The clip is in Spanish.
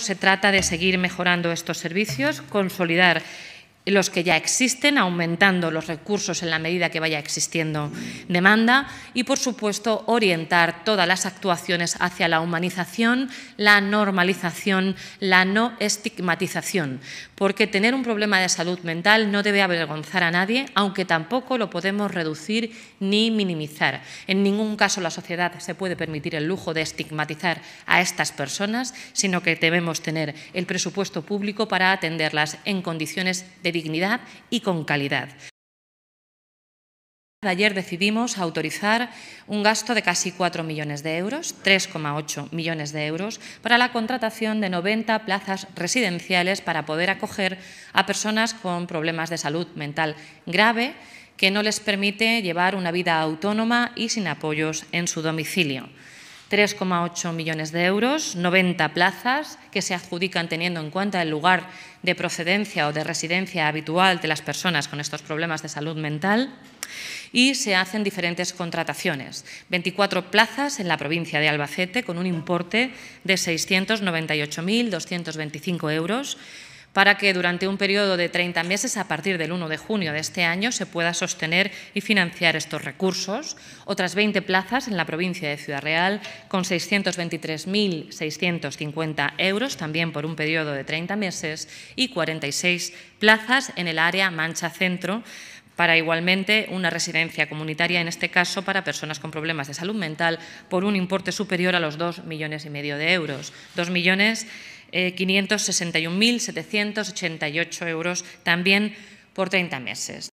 Se trata de seguir mejorando estos servicios, consolidar los que ya existen, aumentando los recursos en la medida que vaya existiendo demanda y, por supuesto, orientar todas las actuaciones hacia la humanización, la normalización, la no estigmatización, porque tener un problema de salud mental no debe avergonzar a nadie, aunque tampoco lo podemos reducir ni minimizar. En ningún caso la sociedad se puede permitir el lujo de estigmatizar a estas personas, sino que debemos tener el presupuesto público para atenderlas en condiciones de dignidad y con calidad. Ayer decidimos autorizar un gasto de casi 4 millones de euros, 3,8 millones de euros, para la contratación de 90 plazas residenciales para poder acoger a personas con problemas de salud mental grave que no les permite llevar una vida autónoma y sin apoyos en su domicilio. 3,8 millones de euros, 90 plazas que se adjudican teniendo en cuenta el lugar de procedencia o de residencia habitual de las personas con estos problemas de salud mental y se hacen diferentes contrataciones. 24 plazas en la provincia de Albacete con un importe de 698.225 euros para que durante un periodo de 30 meses, a partir del 1 de junio de este año, se pueda sostener y financiar estos recursos. Otras 20 plazas en la provincia de Ciudad Real, con 623.650 euros, también por un periodo de 30 meses, y 46 plazas en el área Mancha Centro, para igualmente una residencia comunitaria, en este caso para personas con problemas de salud mental, por un importe superior a los 2 millones y medio de euros. 2 millones eh, 561.788 euros también por 30 meses.